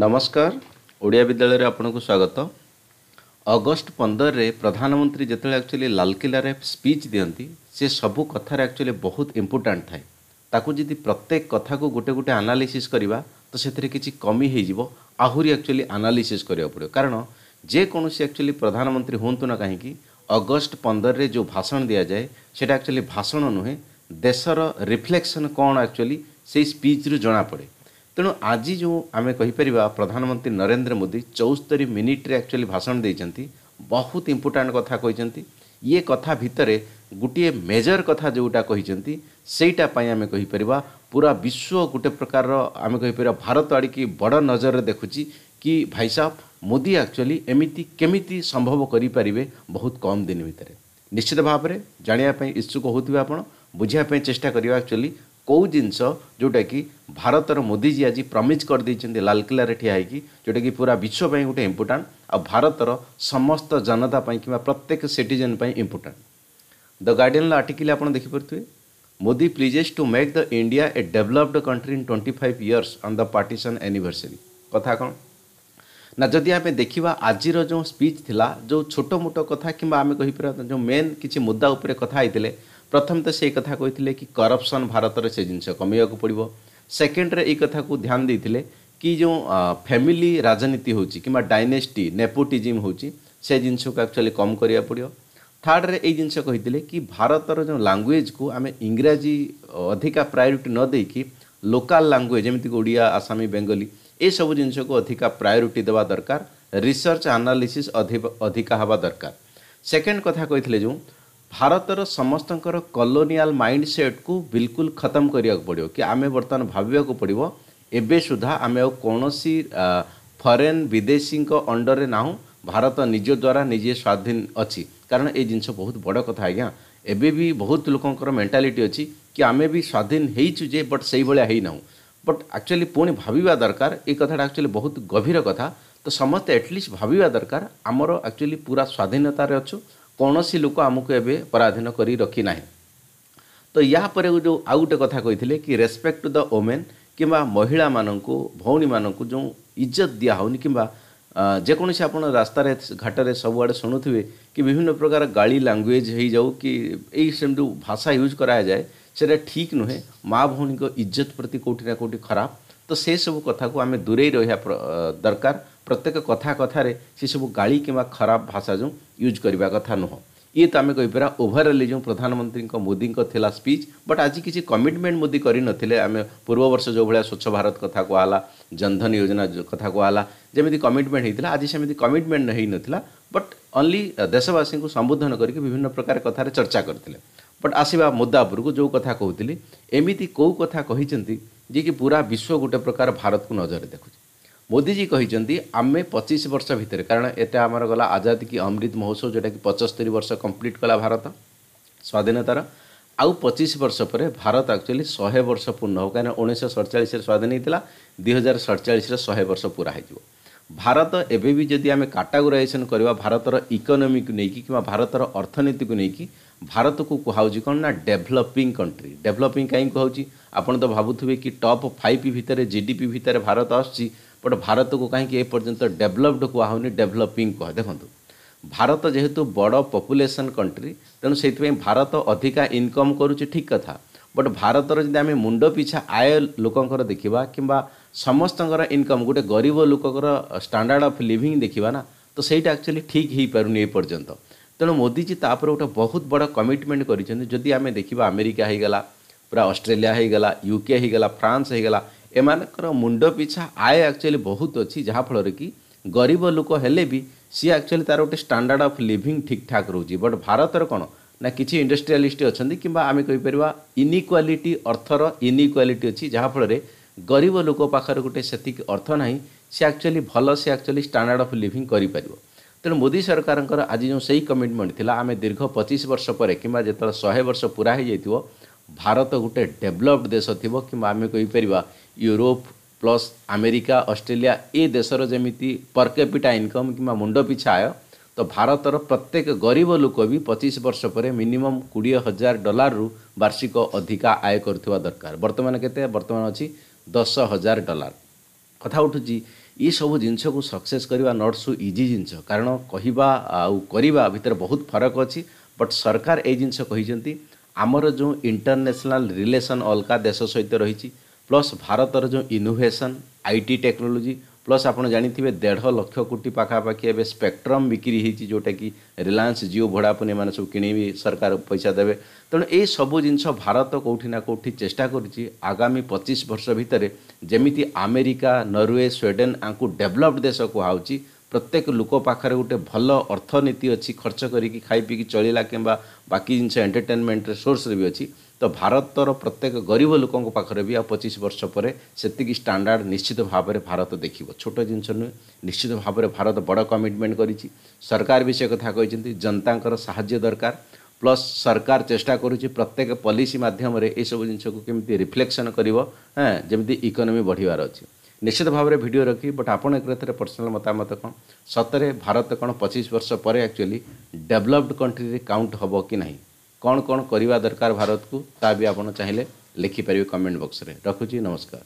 ନମସ୍କାର ଓଡ଼ିଆ ବିଦ୍ୟାଳୟରେ ଆପଣଙ୍କୁ ସ୍ୱାଗତ ଅଗଷ୍ଟ ପନ୍ଦରରେ ପ୍ରଧାନମନ୍ତ୍ରୀ ଯେତେବେଳେ ଆକ୍ଚୁଆଲି ଲାଲକିଲ୍ଲାରେ ସ୍ପିଚ୍ ଦିଅନ୍ତି ସେ ସବୁ କଥାରେ ଆକ୍ଚୁଆଲି ବହୁତ ଇମ୍ପୋର୍ଟାଣ୍ଟ ଥାଏ ତାକୁ ଯଦି ପ୍ରତ୍ୟେକ କଥାକୁ ଗୋଟେ ଗୋଟେ ଆନାଲିସିସ୍ କରିବା ତ ସେଥିରେ କିଛି କମି ହୋଇଯିବ ଆହୁରି ଆକ୍ଚୁଆଲି ଆନାଲିସିସ୍ କରିବାକୁ ପଡ଼ିବ କାରଣ ଯେକୌଣସି ଆକ୍ଚୁଆଲି ପ୍ରଧାନମନ୍ତ୍ରୀ ହୁଅନ୍ତୁ ନା କାହିଁକି ଅଗଷ୍ଟ ପନ୍ଦରରେ ଯେଉଁ ଭାଷଣ ଦିଆଯାଏ ସେଇଟା ଆକ୍ଚୁଆଲି ଭାଷଣ ନୁହେଁ ଦେଶର ରିଫ୍ଲେକ୍ସନ୍ କ'ଣ ଆକ୍ଚୁଆଲି ସେଇ ସ୍ପିଚ୍ରୁ ଜଣାପଡ଼େ तेणु आज जो आम कहीपर प्रधानमंत्री नरेंद्र मोदी चौस्तरी मिनिट्रे एक्चुअली भाषण दे बहुत इम्पोर्टाट कथा कही ये कथा भितर गोटे मेजर कथा जोटा कही आम कहीपर पूरा विश्व गोटे प्रकार आम कहीपर भारत आड़ की बड़ नजर देखुची कि भाई साहब मोदी एक्चुअली एमती केमी संभव करें बहुत कम दिन भितर निश्चित भाव में जानापी इच्छुक होती आप बुझाप चेषा करवा एक्चुअली କେଉଁ ଜିନିଷ ଯେଉଁଟାକି ଭାରତର ମୋଦିଜୀ ଆଜି ପ୍ରମିଜ୍ କରିଦେଇଛନ୍ତି ଲାଲକିଲ୍ଲାରେ ଠିଆ ହେଇକି ଯେଉଁଟାକି ପୁରା ବିଶ୍ୱ ପାଇଁ ଗୋଟେ ଇମ୍ପୋର୍ଟାଣ୍ଟ ଆଉ ଭାରତର ସମସ୍ତ ଜନତା ପାଇଁ କିମ୍ବା ପ୍ରତ୍ୟେକ ସିଟିଜେନ୍ ପାଇଁ ଇମ୍ପୋର୍ଟାଣ୍ଟ ଦ ଗାର୍ଡ଼ିଆନ୍ର ଆର୍ଟିକିଲ୍ ଆପଣ ଦେଖିପାରୁଥିବେ Modi pledges to make the India a developed country in twenty five years on the partition anniversary କଥା କ'ଣ ନା ଯଦି ଆମେ ଦେଖିବା ଆଜିର ଯେଉଁ ସ୍ପିଚ୍ ଥିଲା ଯେଉଁ ଛୋଟ ମୋଟ କଥା କିମ୍ବା ଆମେ କହିପାରିବା ଯେଉଁ ମେନ୍ କିଛି ମୁଦ୍ଦା ଉପରେ କଥା ହେଇଥିଲେ ପ୍ରଥମ ତ ସେଇ କଥା କହିଥିଲେ କି କରପ୍ସନ୍ ଭାରତରେ ସେ ଜିନିଷ କମେଇବାକୁ ପଡ଼ିବ ସେକେଣ୍ଡରେ ଏଇ କଥାକୁ ଧ୍ୟାନ ଦେଇଥିଲେ କି ଯେଉଁ ଫ୍ୟାମିଲି ରାଜନୀତି ହେଉଛି କିମ୍ବା ଡାଇନେଷ୍ଟି ନେପୋଟିଜିମ୍ ହେଉଛି ସେ ଜିନିଷକୁ ଆକ୍ଚୁଆଲି କମ୍ କରିବାକୁ ପଡ଼ିବ ଥାର୍ଡ଼ରେ ଏଇ ଜିନିଷ କହିଥିଲେ କି ଭାରତର ଯେଉଁ ଲାଙ୍ଗୁଏଜ୍କୁ ଆମେ ଇଂରାଜୀ ଅଧିକା ପ୍ରାୟୋରିଟି ନ ଦେଇକି ଲୋକାଲ୍ ଲାଙ୍ଗୁଏଜ୍ ଯେମିତିକି ଓଡ଼ିଆ ଆସାମୀ ବେଙ୍ଗଲୀ ଏସବୁ ଜିନିଷକୁ ଅଧିକା ପ୍ରାୟୋରିଟି ଦେବା ଦରକାର ରିସର୍ଚ୍ଚ ଆନାଲିସିସ୍ ଅଧିକା ହେବା ଦରକାର ସେକେଣ୍ଡ କଥା କହିଥିଲେ ଯେଉଁ ଭାରତର ସମସ୍ତଙ୍କର କଲୋନିଆଲ୍ ମାଇଣ୍ଡ ସେଟ୍କୁ ବିଲକୁଲ ଖତମ କରିବାକୁ ପଡ଼ିବ କି ଆମେ ବର୍ତ୍ତମାନ ଭାବିବାକୁ ପଡ଼ିବ ଏବେ ସୁଦ୍ଧା ଆମେ ଆଉ କୌଣସି ଫରେନ୍ ବିଦେଶୀଙ୍କ ଅଣ୍ଡରରେ ନାହୁଁ ଭାରତ ନିଜ ଦ୍ୱାରା ନିଜେ ସ୍ୱାଧୀନ ଅଛି କାରଣ ଏ ଜିନିଷ ବହୁତ ବଡ଼ କଥା ଆଜ୍ଞା ଏବେ ବି ବହୁତ ଲୋକଙ୍କର ମେଣ୍ଟାଲିଟି ଅଛି କି ଆମେ ବି ସ୍ୱାଧୀନ ହେଇଛୁ ଯେ ବଟ୍ ସେଇଭଳିଆ ହେଇନାହୁଁ ବଟ୍ ଆକ୍ଚୁଆଲି ପୁଣି ଭାବିବା ଦରକାର ଏଇ କଥାଟା ଆକ୍ଚୁଆଲି ବହୁତ ଗଭୀର କଥା ତ ସମସ୍ତେ ଆଟଲିଷ୍ଟ ଭାବିବା ଦରକାର ଆମର ଆକ୍ଚୁଆଲି ପୁରା ସ୍ୱାଧୀନତାରେ ଅଛୁ କୌଣସି ଲୋକ ଆମକୁ ଏବେ ପରାଧୀନ କରି ରଖିନାହିଁ ତ ଏହାପରେ ଯେଉଁ ଆଉ ଗୋଟେ କଥା କହିଥିଲେ କି ରେସ୍ପେକ୍ଟ ଟୁ ଦ ଓମେନ୍ କିମ୍ବା ମହିଳାମାନଙ୍କୁ ଭଉଣୀମାନଙ୍କୁ ଯେଉଁ ଇଜ୍ଜତ ଦିଆ ହେଉନି କିମ୍ବା ଯେକୌଣସି ଆପଣ ରାସ୍ତାରେ ଘାଟରେ ସବୁଆଡ଼େ ଶୁଣୁଥିବେ କି ବିଭିନ୍ନ ପ୍ରକାର ଗାଳି ଲାଙ୍ଗୁଏଜ୍ ହେଇଯାଉ କି ଏଇ ସେମିତି ଭାଷା ୟୁଜ୍ କରାଯାଏ से ठीक नुहे माँ भी इज्जत प्रति कौटि ना कौटी खराब तो से सब कथ को आम दूरे रहा दरकार प्रत्येक कथा कथा से सब गाड़ी कि खराब भाषा जो यूज करने कथा नुह ये तो आम कहपर ओभरअली जो प्रधानमंत्री मोदी थिला स्पीच बट आज किसी कमिटमेंट मोदी कर आम पूर्व वर्ष जो भाया स्वच्छ भारत कथ कहला जनधन योजना कथ कहला जमी कमिटमेंट होता आज सेमती कमिटमेंट हो ना बट ओनली देशवासी को संबोधन करके विभिन्न प्रकार कथार चर्चा करते ବଟ୍ ଆସିବା ମୁଦ୍ଦା ଉପରକୁ ଯେଉଁ କଥା କହୁଥିଲି ଏମିତି କେଉଁ କଥା କହିଛନ୍ତି ଯିଏକି ପୁରା ବିଶ୍ୱ ଗୋଟେ ପ୍ରକାର ଭାରତକୁ ନଜରରେ ଦେଖୁଛି ମୋଦିଜୀ କହିଛନ୍ତି ଆମେ ପଚିଶ ବର୍ଷ ଭିତରେ କାରଣ ଏଟା ଆମର ଗଲା ଆଜାଦି କି ଅମୃତ ମହୋତ୍ସବ ଯେଉଁଟାକି ପଞ୍ଚସ୍ତରୀ ବର୍ଷ କମ୍ପ୍ଲିଟ୍ କଲା ଭାରତ ସ୍ୱାଧୀନତାର ଆଉ ପଚିଶ ବର୍ଷ ପରେ ଭାରତ ଆକ୍ଚୁଆଲି ଶହେ ବର୍ଷ ପୂର୍ଣ୍ଣ ହେବ କାହିଁକିନା ଉଣେଇଶହ ସଡ଼ଚାଳିଶରେ ସ୍ୱାଧୀନ ହେଇଥିଲା ଦୁଇ ହଜାର ସଡ଼ଚାଳିଶରେ ଶହେ ବର୍ଷ ପୁରା ହେଇଯିବ ଭାରତ ଏବେ ବି ଯଦି ଆମେ କାଟାଗୋରାଇଜେସନ୍ କରିବା ଭାରତର ଇକୋନୋମିକୁ ନେଇକି କିମ୍ବା ଭାରତର ଅର୍ଥନୀତିକୁ ନେଇକି ଭାରତକୁ କୁହାହେଉଛି କ'ଣ ନା ଡେଭଲପିଂ କଣ୍ଟ୍ରି ଡେଭଲପିଂ କାହିଁ କୁହାହେଉଛି ଆପଣ ତ ଭାବୁଥିବେ କି ଟପ୍ ଫାଇଭ୍ ଭିତରେ ଜି ଡି ପି ଭିତରେ ଭାରତ ଆସୁଛି ବଟ୍ ଭାରତକୁ କାହିଁକି ଏପର୍ଯ୍ୟନ୍ତ ଡେଭଲପ୍ଡ କୁହାହେଉନି ଡେଭଲପିଂ କୁହା ଦେଖନ୍ତୁ ଭାରତ ଯେହେତୁ ବଡ଼ ପପୁଲେସନ୍ କଣ୍ଟ୍ରି ତେଣୁ ସେଇଥିପାଇଁ ଭାରତ ଅଧିକା ଇନକମ୍ କରୁଛି ଠିକ୍ କଥା ବଟ୍ ଭାରତର ଯଦି ଆମେ ମୁଣ୍ଡ ପିଛା ଆୟ ଲୋକଙ୍କର ଦେଖିବା କିମ୍ବା ସମସ୍ତଙ୍କର ଇନକମ୍ ଗୋଟେ ଗରିବ ଲୋକଙ୍କର ଷ୍ଟାଣ୍ଡାର୍ଡ଼ ଅଫ୍ ଲିଭିଂ ଦେଖିବା ନା ତ ସେଇଟା ଆକ୍ଚୁଆଲି ଠିକ୍ ହେଇପାରୁନି ଏପର୍ଯ୍ୟନ୍ତ ତେଣୁ ମୋଦିଜୀ ତା ଉପରେ ଗୋଟେ ବହୁତ ବଡ଼ କମିଟମେଣ୍ଟ କରିଛନ୍ତି ଯଦି ଆମେ ଦେଖିବା ଆମେରିକା ହେଇଗଲା ପୁରା ଅଷ୍ଟ୍ରେଲିଆ ହେଇଗଲା ୟୁକେ ହେଇଗଲା ଫ୍ରାନ୍ସ ହେଇଗଲା ଏମାନଙ୍କର ମୁଣ୍ଡ ପିଛା ଆୟ ଆକ୍ଚୁଆଲି ବହୁତ ଅଛି ଯାହାଫଳରେ କି ଗରିବ ଲୋକ ହେଲେ ବି ସିଏ ଆକ୍ଚୁଆଲି ତାର ଗୋଟେ ଷ୍ଟାଣ୍ଡାର୍ଡ଼ ଅଫ୍ ଲିଭିଂ ଠିକ୍ଠାକ୍ ରହୁଛି ବଟ୍ ଭାରତର କ'ଣ ନା କିଛି ଇଣ୍ଡଷ୍ଟ୍ରିଆଲିଷ୍ଟ ଅଛନ୍ତି କିମ୍ବା ଆମେ କହିପାରିବା ଇନିକ୍ୱାଲିଟି ଅର୍ଥର ଇନିକ୍ୱାଲିଟି ଅଛି ଯାହାଫଳରେ ଗରିବ ଲୋକ ପାଖରେ ଗୋଟେ ସେତିକି ଅର୍ଥ ନାହିଁ ସେ ଆକ୍ଚୁଆଲି ଭଲ ସେ ଆକ୍ଚୁଆଲି ଷ୍ଟାଣ୍ଡାର୍ଡ଼ ଅଫ୍ ଲିଭିଂ କରିପାରିବ ତେଣୁ ମୋଦି ସରକାରଙ୍କର ଆଜି ଯେଉଁ ସେହି କମିଟମେଣ୍ଟ ଥିଲା ଆମେ ଦୀର୍ଘ ପଚିଶ ବର୍ଷ ପରେ କିମ୍ବା ଯେତେବେଳେ ଶହେ ବର୍ଷ ପୁରା ହୋଇଯାଇଥିବ ଭାରତ ଗୋଟେ ଡେଭଲପ୍ଡ ଦେଶ ଥିବ କିମ୍ବା ଆମେ କହିପାରିବା ୟୁରୋପ ପ୍ଲସ୍ ଆମେରିକା ଅଷ୍ଟ୍ରେଲିଆ ଏ ଦେଶର ଯେମିତି ପର୍କେପିଟା ଇନକମ୍ କିମ୍ବା ମୁଣ୍ଡ ପିଛା ଆୟ ତ ଭାରତର ପ୍ରତ୍ୟେକ ଗରିବ ଲୋକ ବି ପଚିଶ ବର୍ଷ ପରେ ମିନିମମ୍ କୋଡ଼ିଏ ହଜାର ଡଲାରରୁ ବାର୍ଷିକ ଅଧିକା ଆୟ କରୁଥିବା ଦରକାର ବର୍ତ୍ତମାନ କେତେ ବର୍ତ୍ତମାନ ଅଛି ଦଶ ହଜାର ଡଲାର କଥା ଉଠୁଛି ଏସବୁ ଜିନିଷକୁ ସକ୍ସେସ୍ କରିବା ନଟ୍ ସୁ ଇଜି ଜିନିଷ କାରଣ କହିବା ଆଉ କରିବା ଭିତରେ ବହୁତ ଫରକ ଅଛି ବଟ୍ ସରକାର ଏଇ ଜିନିଷ କହିଛନ୍ତି ଆମର ଯେଉଁ ଇଣ୍ଟରନ୍ୟାସନାଲ୍ ରିଲେସନ୍ ଅଲଗା ଦେଶ ସହିତ ରହିଛି ପ୍ଲସ୍ ଭାରତର ଯେଉଁ innovation I T technology plus ଆପଣ ଜାଣିଥିବେ ଦେଢ଼ ଲକ୍ଷ କୋଟି ପାଖାପାଖି ଏବେ ସ୍ପେକ୍ଟ୍ରମ୍ ବିକ୍ରି ହେଇଛି ଯେଉଁଟାକି ରିଲାଏନ୍ସ ଜିଓ ଭୋଡ଼ାଫୋନ୍ ଏମାନେ ସବୁ କିଣିବି ସରକାର ପଇସା ଦେବେ ତେଣୁ ଏଇ ସବୁ ଜିନିଷ ଭାରତ କେଉଁଠି ନା କେଉଁଠି ଚେଷ୍ଟା କରୁଛି ଆଗାମୀ ପଚିଶ ବର୍ଷ ଭିତରେ ଯେମିତି ଆମେରିକା ନରୱେ ସ୍ୱିଡ଼େନ୍ ଆଙ୍କୁ ଡେଭଲପ୍ଡ ଦେଶ କୁହାହେଉଛି ପ୍ରତ୍ୟେକ ଲୋକ ପାଖରେ ଗୋଟେ ଭଲ ଅର୍ଥନୀତି ଅଛି ଖର୍ଚ୍ଚ କରିକି ଖାଇ ପିଇକି ଚଳିଲା କିମ୍ବା ବାକି ଜିନିଷ ଏଣ୍ଟରଟେନମେଣ୍ଟର ସୋର୍ସରେ ବି ଅଛି ତ ଭାରତର ପ୍ରତ୍ୟେକ ଗରିବ ଲୋକଙ୍କ ପାଖରେ ବି ଆଉ ପଚିଶ ବର୍ଷ ପରେ ସେତିକି ଷ୍ଟାଣ୍ଡାର୍ଡ଼ ନିଶ୍ଚିତ ଭାବରେ ଭାରତ ଦେଖିବ ଛୋଟ ଜିନିଷ ନୁହେଁ ନିଶ୍ଚିତ ଭାବରେ ଭାରତ ବଡ଼ କମିଟମେଣ୍ଟ କରିଛି ସରକାର ବି ସେ କଥା କହିଛନ୍ତି ଜନତାଙ୍କର ସାହାଯ୍ୟ ଦରକାର ପ୍ଲସ୍ ସରକାର ଚେଷ୍ଟା କରୁଛି ପ୍ରତ୍ୟେକ ପଲିସି ମାଧ୍ୟମରେ ଏସବୁ ଜିନିଷକୁ କେମିତି ରିଫ୍ଲେକ୍ସନ୍ କରିବ ହଁ ଯେମିତି ଇକୋନୋମି ବଢ଼ିବାର ଅଛି ନିଶ୍ଚିତ ଭାବରେ ଭିଡ଼ିଓ ରଖି ବଟ୍ ଆପଣଙ୍କର ଏଥିରେ ପର୍ସନାଲ୍ ମତାମତ କ'ଣ ସତରେ ଭାରତ କ'ଣ ପଚିଶ ବର୍ଷ ପରେ ଆକ୍ଚୁଆଲି ଡେଭଲପ୍ଡ କଣ୍ଟ୍ରିରେ କାଉଣ୍ଟ ହେବ କି ନାହିଁ କ'ଣ କ'ଣ କରିବା ଦରକାର ଭାରତକୁ ତାହା ବି ଆପଣ ଚାହିଁଲେ ଲେଖିପାରିବେ କମେଣ୍ଟ ବକ୍ସରେ ରଖୁଛି ନମସ୍କାର